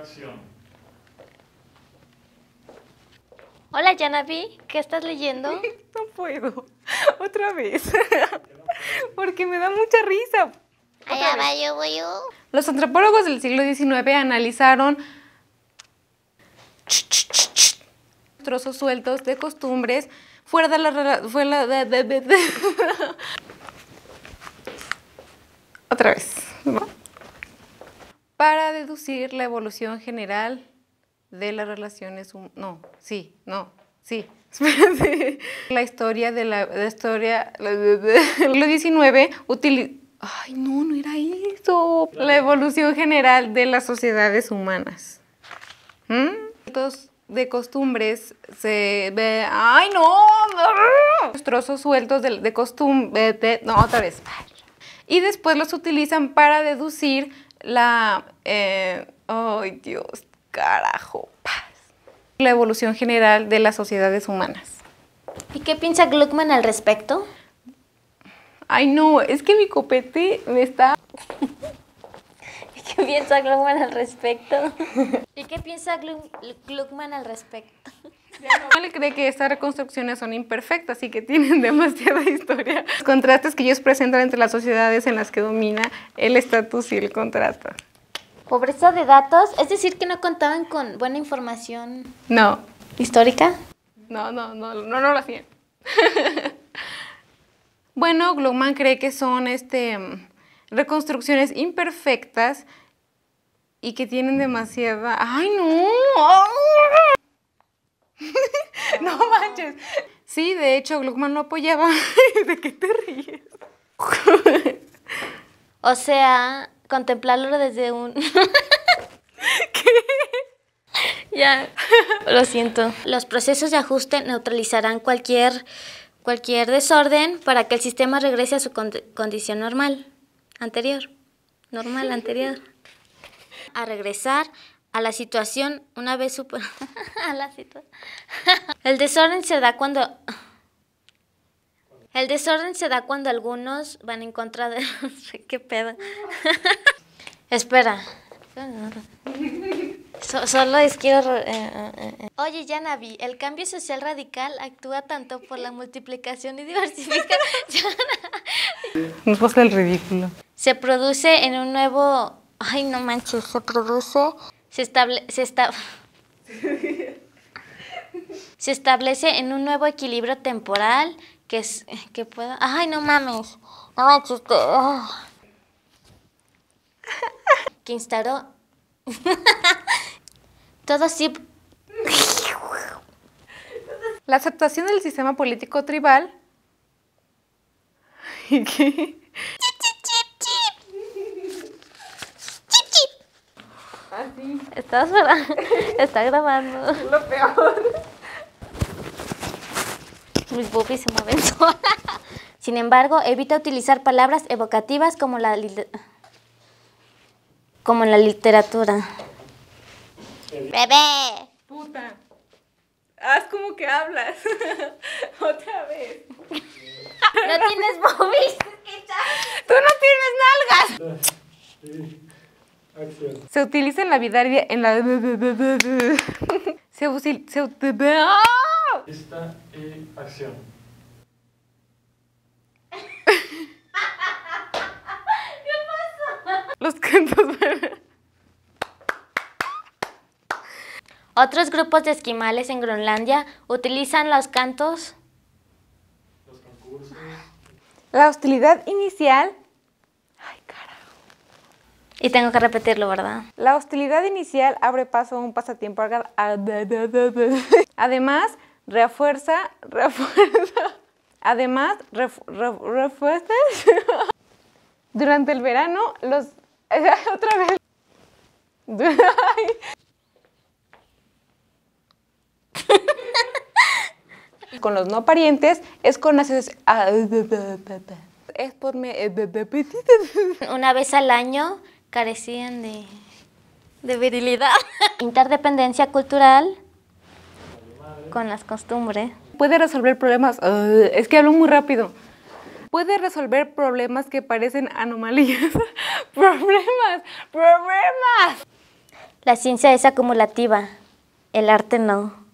acción. Hola, Yanavi, ¿qué estás leyendo? no puedo. Otra vez. Porque me da mucha risa. Allá va yo, voy Los antropólogos del siglo XIX analizaron trozos sueltos de costumbres fuera de la... Fuera de, Otra vez para deducir la evolución general de las relaciones no, sí, no, sí. La historia de la, la historia lo 19 utiliza Ay, no, no era eso. La evolución general de las sociedades humanas. Sueltos ¿Mm? de costumbres se ve. ¡Ay, no! Los trozos sueltos de, de costumbre. No, otra vez. Y después los utilizan para deducir la... Eh, ¡Ay, Dios! Carajo, La evolución general de las sociedades humanas. ¿Y qué piensa Gluckman al respecto? Ay, no, es que mi copete me está... ¿Y qué piensa Gluckman al respecto? ¿Y qué piensa Gluckman al respecto? le cree que estas reconstrucciones son imperfectas y que tienen demasiada historia. Los contrastes que ellos presentan entre las sociedades en las que domina el estatus y el contrato. Pobreza de datos, es decir, que no contaban con buena información. No. ¿Histórica? No, no, no, no, lo hacían. bueno, Gluckman cree que son este, reconstrucciones imperfectas y que tienen demasiada... ¡Ay, no! Sí, de hecho, Gluckman no apoyaba. ¿De qué te ríes? o sea, contemplarlo desde un... Ya, lo siento. Los procesos de ajuste neutralizarán cualquier, cualquier desorden para que el sistema regrese a su condición normal, anterior, normal, anterior. A regresar a la situación una vez super... a la situación. el desorden se da cuando... El desorden se da cuando algunos van en contra de... ¿Qué pedo? Espera. solo es eh, eh, eh, Oye, ya vi. el cambio social radical actúa tanto por la multiplicación y diversificación... Nos pasa el ridículo. Se produce en un nuevo... Ay, no manches, se produce se, establece en un nuevo equilibrio temporal que, es, que pueda... ¡Ay, no mames! No que... Oh. que instauró... Todo sí... La aceptación del sistema político tribal... Estás, ¿verdad? Está grabando. Lo peor. Mis boobies se mueven Sin embargo, evita utilizar palabras evocativas como la, como la literatura. ¡Bebé! ¡Puta! Haz como que hablas. Otra vez. ¿No tienes boobies? ¡Tú no tienes nalgas! Se utiliza en la vida en la se ¡ah! Esta eh, acción. ¿Qué pasa? Los cantos Otros grupos de esquimales en Groenlandia utilizan los cantos. Los concursos. La hostilidad inicial y tengo que repetirlo, ¿verdad? La hostilidad inicial abre paso a un pasatiempo. Además, refuerza, refuerza. Además, refuerza. Durante el verano, los... Otra vez. con los no parientes es con las... Ah, es por... Me... Una vez al año carecían de, de virilidad. Interdependencia cultural con las costumbres. Puede resolver problemas. Eh, es que hablo muy rápido. Puede resolver problemas que parecen anomalías. problemas, problemas. La ciencia es acumulativa, el arte no.